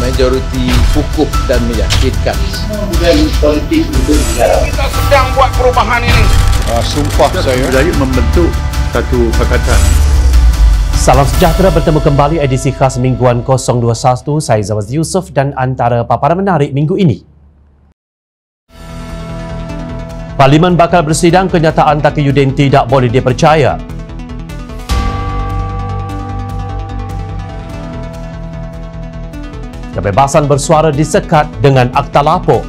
majoriti kukuh dan meyakinkan. Kemudian politik untuk Kita sedang buat perubahan ini. Uh, sumpah Kita saya. Budaya membentuk satu perkataan. Salam sejahtera bertemu kembali edisi khas Mingguan 021. Saya Zawaz Yusof dan antara paparan menarik minggu ini. Parlimen bakal bersidang kenyataan Taki Yudin tidak boleh dipercaya. kebebasan bersuara disekat dengan Akta Lapo.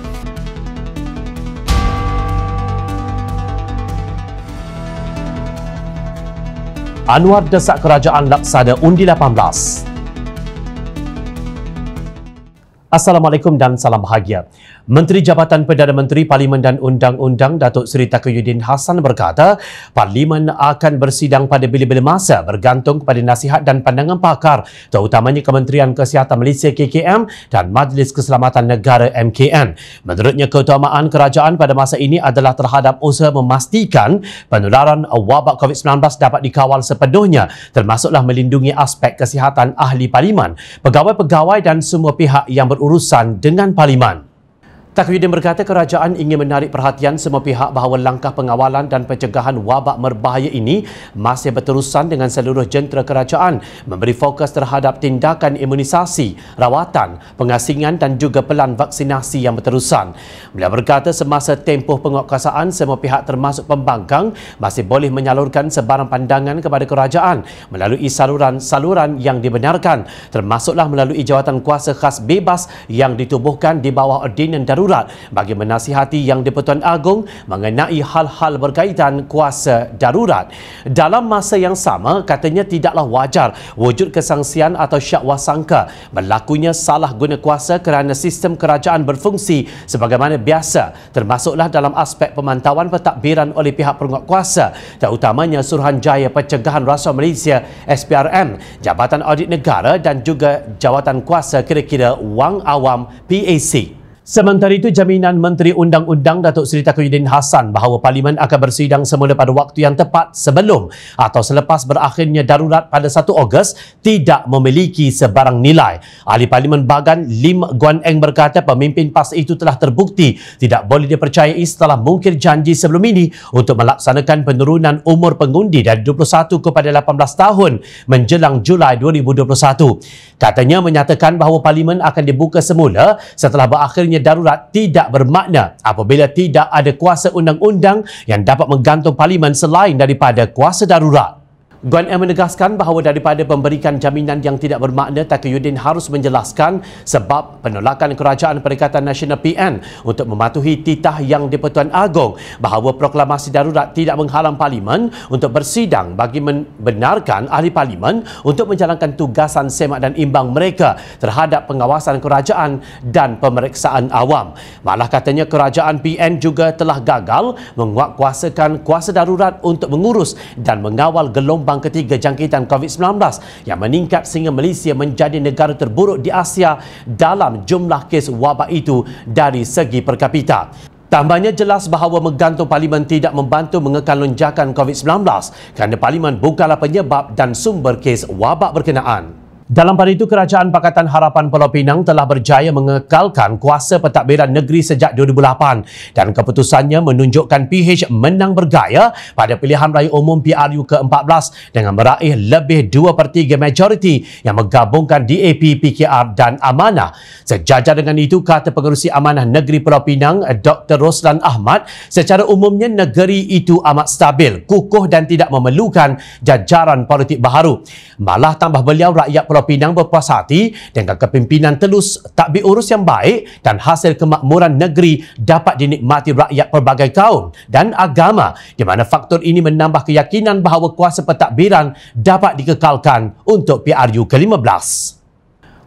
Anwar desak kerajaan laksana undi 18. Assalamualaikum dan salam bahagia. Menteri Jabatan Perdana Menteri Parlimen dan Undang-Undang Datuk Seri Takayuddin Hassan berkata, Parlimen akan bersidang pada bila-bila masa bergantung kepada nasihat dan pandangan pakar, terutamanya Kementerian Kesihatan Malaysia KKM dan Majlis Keselamatan Negara MKN. Menurutnya, keutamaan kerajaan pada masa ini adalah terhadap usaha memastikan penularan wabak COVID-19 dapat dikawal sepenuhnya, termasuklah melindungi aspek kesihatan ahli parlimen, pegawai-pegawai dan semua pihak yang ber- berurusan dengan parlimen. Takwidin berkata kerajaan ingin menarik perhatian semua pihak bahawa langkah pengawalan dan pencegahan wabak berbahaya ini masih berterusan dengan seluruh jentera kerajaan memberi fokus terhadap tindakan imunisasi, rawatan, pengasingan dan juga pelan vaksinasi yang berterusan. Beliau berkata semasa tempoh penguatkuasaan semua pihak termasuk pembangkang masih boleh menyalurkan sebarang pandangan kepada kerajaan melalui saluran-saluran yang dibenarkan termasuklah melalui jawatan kuasa khas bebas yang ditubuhkan di bawah ordinan darurat darurat bagi menasihati Yang di-Pertuan Agong mengenai hal-hal berkaitan kuasa darurat. Dalam masa yang sama, katanya tidaklah wajar wujud kesangsian atau syak wasangka berlakunya salah guna kuasa kerana sistem kerajaan berfungsi sebagaimana biasa termasuklah dalam aspek pemantauan pentadbiran oleh pihak penguat kuasa terutamanya Suruhanjaya Pencegahan Rasuah Malaysia SPRM Jabatan Audit Negara dan juga Jawatan Kuasa kira-kira Wang Awam PAC Sementara itu, jaminan Menteri Undang-Undang Datuk Seri Takuyuddin Hassan bahawa Parlimen akan bersidang semula pada waktu yang tepat sebelum atau selepas berakhirnya darurat pada 1 Ogos tidak memiliki sebarang nilai. Ahli Parlimen Bagan Lim Guan Eng berkata pemimpin PAS itu telah terbukti tidak boleh dipercayai setelah mungkir janji sebelum ini untuk melaksanakan penurunan umur pengundi dari 21 kepada 18 tahun menjelang Julai 2021. Katanya menyatakan bahawa Parlimen akan dibuka semula setelah berakhirnya adanya darurat tidak bermakna apabila tidak ada kuasa undang-undang yang dapat menggantung parlimen selain daripada kuasa darurat. Guan Eng menegaskan bahawa daripada pemberikan jaminan yang tidak bermakna Takiyuddin harus menjelaskan sebab penolakan kerajaan Perikatan Nasional PN untuk mematuhi titah yang di-Pertuan Agong bahawa proklamasi darurat tidak menghalang parlimen untuk bersidang bagi membenarkan ahli parlimen untuk menjalankan tugasan semak dan imbang mereka terhadap pengawasan kerajaan dan pemeriksaan awam. Malah katanya kerajaan PN juga telah gagal menguatkuasakan kuasa darurat untuk mengurus dan mengawal gelombang gelombang ketiga jangkitan COVID-19 yang meningkat sehingga Malaysia menjadi negara terburuk di Asia dalam jumlah kes wabak itu dari segi perkapita. Tambahnya jelas bahawa menggantung parlimen tidak membantu mengekal lonjakan COVID-19 kerana parlimen bukanlah penyebab dan sumber kes wabak berkenaan. Dalam pada itu, Kerajaan Pakatan Harapan Pulau Pinang telah berjaya mengekalkan kuasa pentadbiran negeri sejak 2008 dan keputusannya menunjukkan PH menang bergaya pada pilihan raya umum PRU ke-14 dengan meraih lebih 2 per 3 majoriti yang menggabungkan DAP, PKR dan Amanah. Sejajar dengan itu, kata pengurusi Amanah Negeri Pulau Pinang, Dr. Roslan Ahmad, secara umumnya negeri itu amat stabil, kukuh dan tidak memerlukan jajaran politik baru. Malah tambah beliau rakyat Pulau Pulau Pinang berpuas hati dengan kepimpinan telus, tak urus yang baik dan hasil kemakmuran negeri dapat dinikmati rakyat pelbagai kaum dan agama di mana faktor ini menambah keyakinan bahawa kuasa pentadbiran dapat dikekalkan untuk PRU ke-15.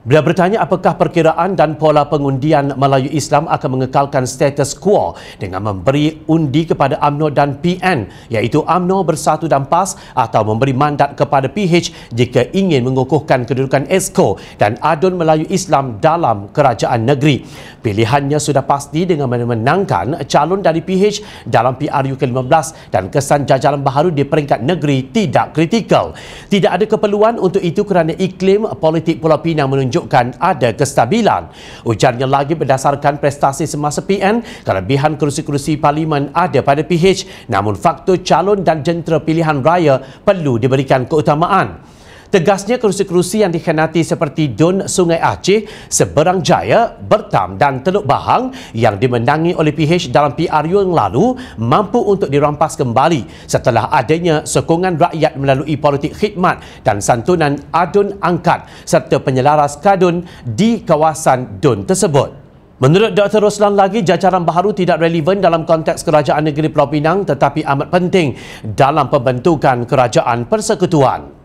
Beliau bertanya apakah perkiraan dan pola pengundian Melayu Islam akan mengekalkan status quo dengan memberi undi kepada AMNO dan PN iaitu AMNO Bersatu dan PAS atau memberi mandat kepada PH jika ingin mengukuhkan kedudukan ESCO dan ADUN Melayu Islam dalam kerajaan negeri. Pilihannya sudah pasti dengan memenangkan calon dari PH dalam PRU ke-15 dan kesan jajalan baharu di peringkat negeri tidak kritikal. Tidak ada keperluan untuk itu kerana iklim politik Pulau Pinang menunjukkan menunjukkan ada kestabilan. Ujarnya lagi berdasarkan prestasi semasa PN, kelebihan kerusi-kerusi parlimen ada pada PH namun faktor calon dan jentera pilihan raya perlu diberikan keutamaan. Tegasnya kerusi-kerusi yang dikhianati seperti Dun Sungai Aceh, Seberang Jaya, Bertam dan Teluk Bahang yang dimenangi oleh PH dalam PRU yang lalu mampu untuk dirampas kembali setelah adanya sokongan rakyat melalui politik khidmat dan santunan adun angkat serta penyelaras kadun di kawasan Dun tersebut. Menurut Dr. Roslan lagi, jajaran baharu tidak relevan dalam konteks kerajaan negeri Pulau Pinang tetapi amat penting dalam pembentukan kerajaan persekutuan.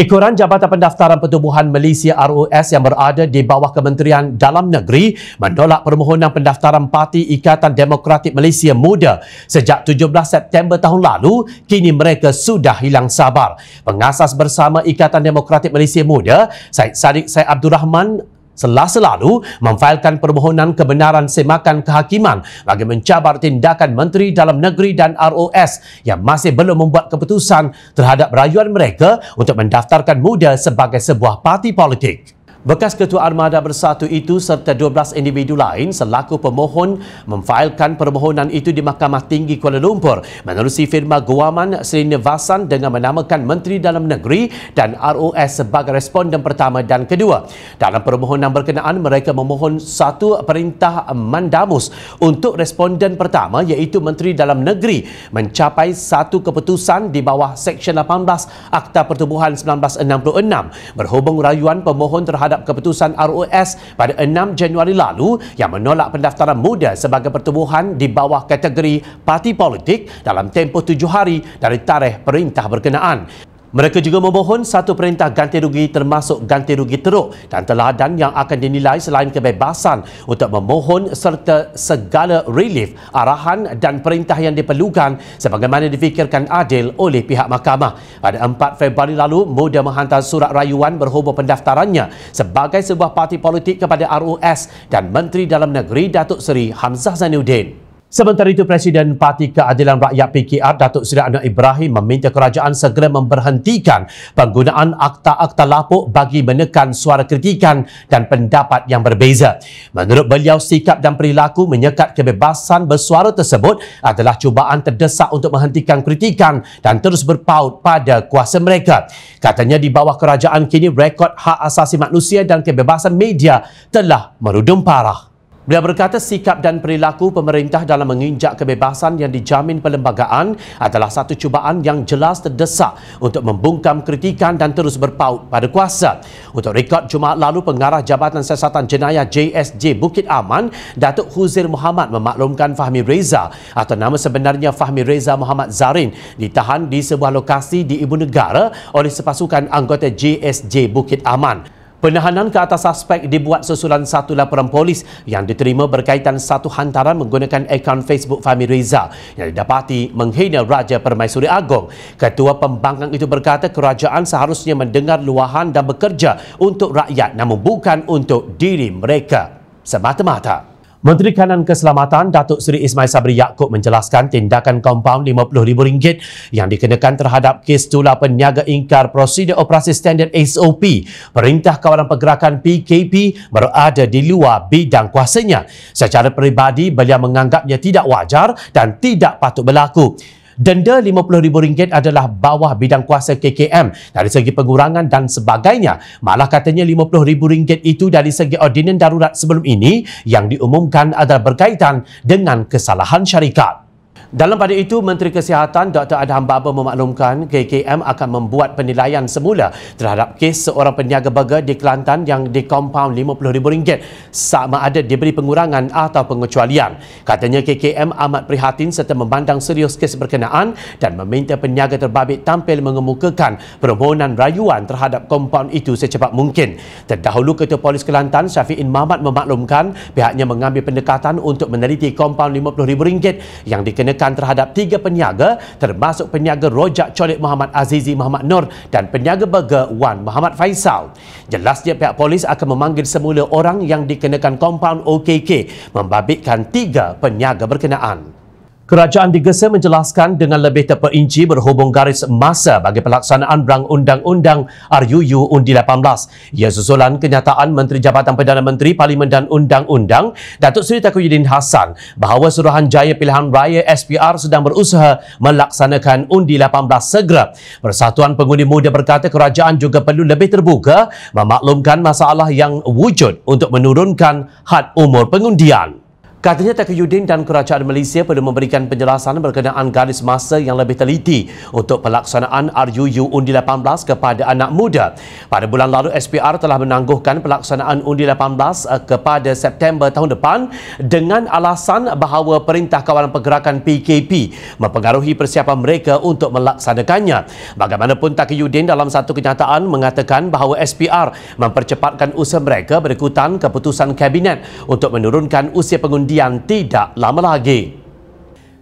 Ekoran Jabatan Pendaftaran Pertubuhan Malaysia ROS yang berada di bawah Kementerian Dalam Negeri menolak permohonan pendaftaran Parti Ikatan Demokratik Malaysia Muda sejak 17 September tahun lalu kini mereka sudah hilang sabar. Pengasas bersama Ikatan Demokratik Malaysia Muda Said Sadiq Said Abdul Rahman Selasa lalu memfailkan permohonan kebenaran semakan kehakiman bagi mencabar tindakan Menteri Dalam Negeri dan ROS yang masih belum membuat keputusan terhadap rayuan mereka untuk mendaftarkan muda sebagai sebuah parti politik. Bekas Ketua Armada Bersatu itu serta 12 individu lain selaku pemohon memfailkan permohonan itu di Mahkamah Tinggi Kuala Lumpur menerusi firma Guaman Srinivasan dengan menamakan Menteri Dalam Negeri dan ROS sebagai responden pertama dan kedua. Dalam permohonan berkenaan, mereka memohon satu perintah mandamus untuk responden pertama iaitu Menteri Dalam Negeri mencapai satu keputusan di bawah Seksyen 18 Akta Pertubuhan 1966 berhubung rayuan pemohon terhadap terhadap keputusan ROS pada 6 Januari lalu yang menolak pendaftaran muda sebagai pertubuhan di bawah kategori parti politik dalam tempoh tujuh hari dari tarikh perintah berkenaan. Mereka juga memohon satu perintah ganti rugi termasuk ganti rugi teruk dan teladan yang akan dinilai selain kebebasan untuk memohon serta segala relief, arahan dan perintah yang diperlukan sebagaimana difikirkan adil oleh pihak mahkamah. Pada 4 Februari lalu, Muda menghantar surat rayuan berhubung pendaftarannya sebagai sebuah parti politik kepada RUS dan Menteri Dalam Negeri Datuk Seri Hamzah Zainuddin. Sementara itu, Presiden Parti Keadilan Rakyat PKR, Datuk Seri Anwar Ibrahim meminta kerajaan segera memberhentikan penggunaan akta-akta lapuk bagi menekan suara kritikan dan pendapat yang berbeza. Menurut beliau, sikap dan perilaku menyekat kebebasan bersuara tersebut adalah cubaan terdesak untuk menghentikan kritikan dan terus berpaut pada kuasa mereka. Katanya di bawah kerajaan kini, rekod hak asasi manusia dan kebebasan media telah merudum parah. Beliau berkata sikap dan perilaku pemerintah dalam menginjak kebebasan yang dijamin perlembagaan adalah satu cubaan yang jelas terdesak untuk membungkam kritikan dan terus berpaut pada kuasa. Untuk rekod Jumaat lalu, pengarah Jabatan Siasatan Jenayah JSJ Bukit Aman, Datuk Huzir Muhammad memaklumkan Fahmi Reza atau nama sebenarnya Fahmi Reza Muhammad Zarin ditahan di sebuah lokasi di Ibu Negara oleh sepasukan anggota JSJ Bukit Aman. Penahanan ke atas suspek dibuat susulan satu laporan polis yang diterima berkaitan satu hantaran menggunakan akaun Facebook Fahmi Reza yang didapati menghina Raja Permaisuri Agong. Ketua pembangkang itu berkata kerajaan seharusnya mendengar luahan dan bekerja untuk rakyat namun bukan untuk diri mereka semata-mata. Menteri Kanan Keselamatan Datuk Seri Ismail Sabri Yaakob menjelaskan tindakan kompaun RM50,000 yang dikenakan terhadap kes tular peniaga ingkar prosedur operasi standard SOP Perintah Kawalan Pergerakan PKP berada di luar bidang kuasanya. Secara peribadi, beliau menganggapnya tidak wajar dan tidak patut berlaku. Denda RM50,000 adalah bawah bidang kuasa KKM dari segi pengurangan dan sebagainya. Malah katanya RM50,000 itu dari segi ordinan darurat sebelum ini yang diumumkan adalah berkaitan dengan kesalahan syarikat. Dalam pada itu, Menteri Kesihatan Dr. Adham Baba memaklumkan KKM akan membuat penilaian semula terhadap kes seorang peniaga burger di Kelantan yang dikompaun RM50,000 sama ada diberi pengurangan atau pengecualian. Katanya KKM amat prihatin serta memandang serius kes berkenaan dan meminta peniaga terbabit tampil mengemukakan permohonan rayuan terhadap kompaun itu secepat mungkin. Terdahulu Ketua Polis Kelantan Syafiin Mahmat memaklumkan pihaknya mengambil pendekatan untuk meneliti kompaun RM50,000 yang dikenakan dikenakan terhadap tiga peniaga termasuk peniaga rojak colik Muhammad Azizi Muhammad Nur dan peniaga burger Wan Muhammad Faisal. Jelasnya pihak polis akan memanggil semula orang yang dikenakan kompaun OKK membabitkan tiga peniaga berkenaan. Kerajaan digesa menjelaskan dengan lebih terperinci berhubung garis masa bagi pelaksanaan rang undang-undang RUU Undi 18. Ia susulan kenyataan Menteri Jabatan Perdana Menteri Parlimen dan Undang-Undang Datuk Seri Tengku Yudin Hassan bahawa Suruhanjaya Pilihan Raya SPR sedang berusaha melaksanakan Undi 18 segera. Persatuan Pengundi Muda berkata kerajaan juga perlu lebih terbuka memaklumkan masalah yang wujud untuk menurunkan had umur pengundian. Katanya Tak Yudin dan Kerajaan Malaysia perlu memberikan penjelasan berkenaan garis masa yang lebih teliti untuk pelaksanaan RUU Undi 18 kepada anak muda. Pada bulan lalu, SPR telah menangguhkan pelaksanaan Undi 18 eh, kepada September tahun depan dengan alasan bahawa Perintah Kawalan Pergerakan PKP mempengaruhi persiapan mereka untuk melaksanakannya. Bagaimanapun Tak Yudin dalam satu kenyataan mengatakan bahawa SPR mempercepatkan usaha mereka berikutan keputusan Kabinet untuk menurunkan usia pengundi undian tidak lama lagi.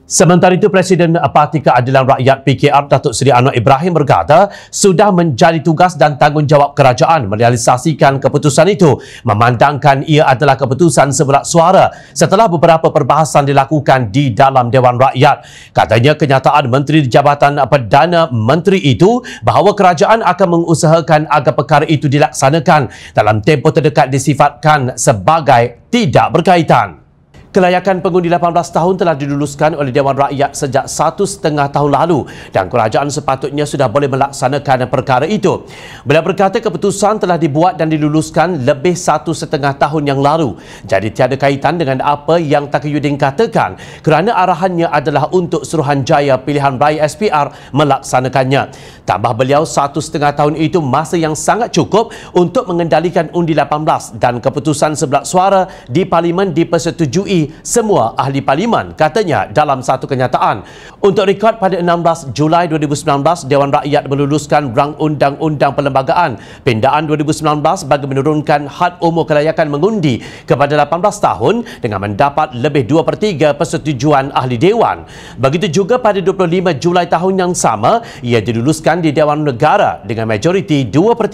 Sementara itu, Presiden Parti Keadilan Rakyat PKR Datuk Seri Anwar Ibrahim berkata sudah menjadi tugas dan tanggungjawab kerajaan merealisasikan keputusan itu memandangkan ia adalah keputusan sebelah suara setelah beberapa perbahasan dilakukan di dalam Dewan Rakyat. Katanya kenyataan Menteri Jabatan Perdana Menteri itu bahawa kerajaan akan mengusahakan agar perkara itu dilaksanakan dalam tempoh terdekat disifatkan sebagai tidak berkaitan. Kelayakan pengundi 18 tahun telah diluluskan oleh Dewan Rakyat sejak satu setengah tahun lalu dan kerajaan sepatutnya sudah boleh melaksanakan perkara itu. Beliau berkata keputusan telah dibuat dan diluluskan lebih satu setengah tahun yang lalu. Jadi tiada kaitan dengan apa yang Taka katakan kerana arahannya adalah untuk Suruhanjaya Pilihan Raya SPR melaksanakannya. Tambah beliau satu setengah tahun itu masa yang sangat cukup untuk mengendalikan undi 18 dan keputusan sebelah suara di Parlimen dipersetujui semua ahli parlimen katanya dalam satu kenyataan. Untuk rekod pada 16 Julai 2019, Dewan Rakyat meluluskan rang undang-undang perlembagaan pindaan 2019 bagi menurunkan had umur kelayakan mengundi kepada 18 tahun dengan mendapat lebih 2 per 3 persetujuan ahli Dewan. Begitu juga pada 25 Julai tahun yang sama, ia diluluskan di Dewan Negara dengan majoriti 2 per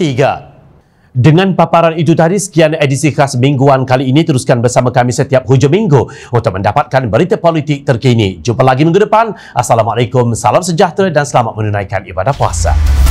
3. Dengan paparan itu tadi, sekian edisi khas mingguan kali ini. Teruskan bersama kami setiap hujung minggu untuk mendapatkan berita politik terkini. Jumpa lagi minggu depan. Assalamualaikum, salam sejahtera dan selamat menunaikan ibadah puasa.